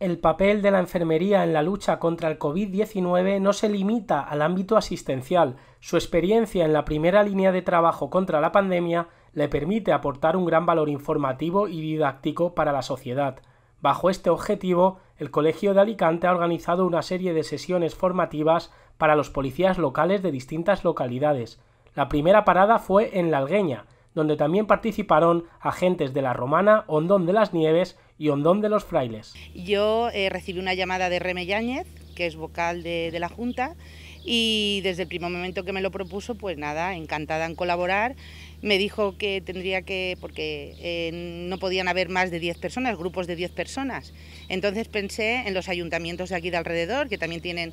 El papel de la enfermería en la lucha contra el COVID-19 no se limita al ámbito asistencial. Su experiencia en la primera línea de trabajo contra la pandemia le permite aportar un gran valor informativo y didáctico para la sociedad. Bajo este objetivo, el Colegio de Alicante ha organizado una serie de sesiones formativas para los policías locales de distintas localidades. La primera parada fue en La Algueña, donde también participaron agentes de la Romana, Hondón de las Nieves y Hondón de los Frailes. Yo eh, recibí una llamada de Reme Yáñez, que es vocal de, la Junta, y desde el primer momento que me lo propuso, pues nada, encantada en colaborar. Me dijo que tendría que, porque eh, no podían haber más de 10 personas, grupos de 10 personas. Entonces pensé en los ayuntamientos de aquí de alrededor, que también tienen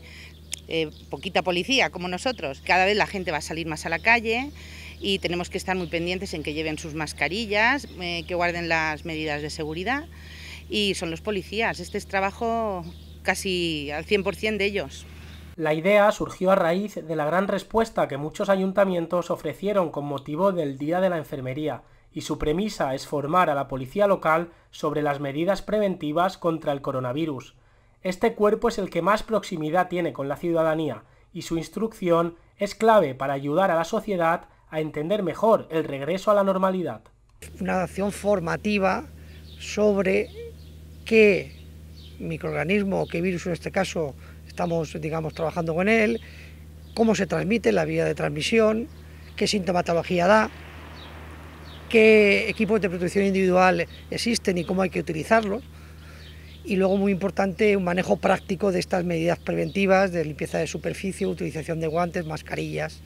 eh, poquita policía como nosotros. Cada vez la gente va a salir más a la calle y tenemos que estar muy pendientes en que lleven sus mascarillas, eh, que guarden las medidas de seguridad y son los policías. Este es trabajo casi al 100% de ellos. La idea surgió a raíz de la gran respuesta que muchos ayuntamientos ofrecieron con motivo del Día de la Enfermería, y su premisa es formar a la policía local sobre las medidas preventivas contra el coronavirus. Este cuerpo es el que más proximidad tiene con la ciudadanía, y su instrucción es clave para ayudar a la sociedad a entender mejor el regreso a la normalidad. Una acción formativa sobre qué microorganismo, qué virus en este caso estamos, digamos, trabajando con él, cómo se transmite, la vía de transmisión, qué sintomatología da, qué equipos de protección individual existen y cómo hay que utilizarlos. Y luego, muy importante, un manejo práctico de estas medidas preventivas de limpieza de superficie, utilización de guantes, mascarillas,